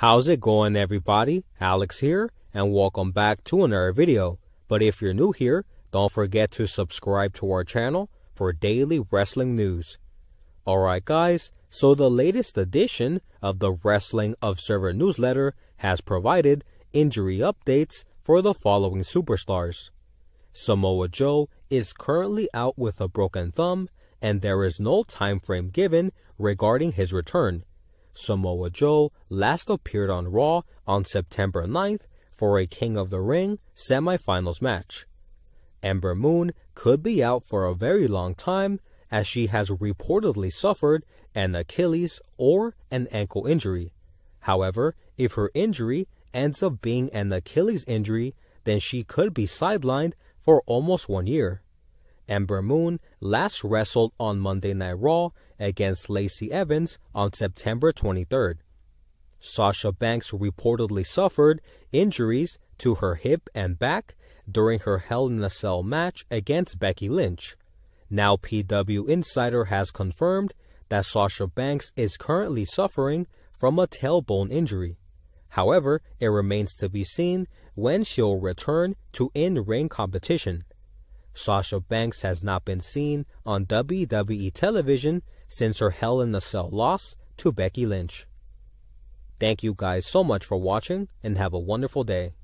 How's it going everybody? Alex here and welcome back to another video. But if you're new here, don't forget to subscribe to our channel for daily wrestling news. Alright guys, so the latest edition of the Wrestling Observer newsletter has provided injury updates for the following superstars. Samoa Joe is currently out with a broken thumb and there is no time frame given regarding his return. Samoa Joe last appeared on Raw on September 9th for a King of the Ring semifinals match. Ember Moon could be out for a very long time as she has reportedly suffered an Achilles or an ankle injury. However, if her injury ends up being an Achilles injury, then she could be sidelined for almost one year. Ember Moon last wrestled on Monday Night Raw against Lacey Evans on September 23rd. Sasha Banks reportedly suffered injuries to her hip and back during her Hell in a Cell match against Becky Lynch. Now, PW Insider has confirmed that Sasha Banks is currently suffering from a tailbone injury. However, it remains to be seen when she'll return to in ring competition. Sasha Banks has not been seen on WWE television since her Hell in a Cell loss to Becky Lynch. Thank you guys so much for watching and have a wonderful day.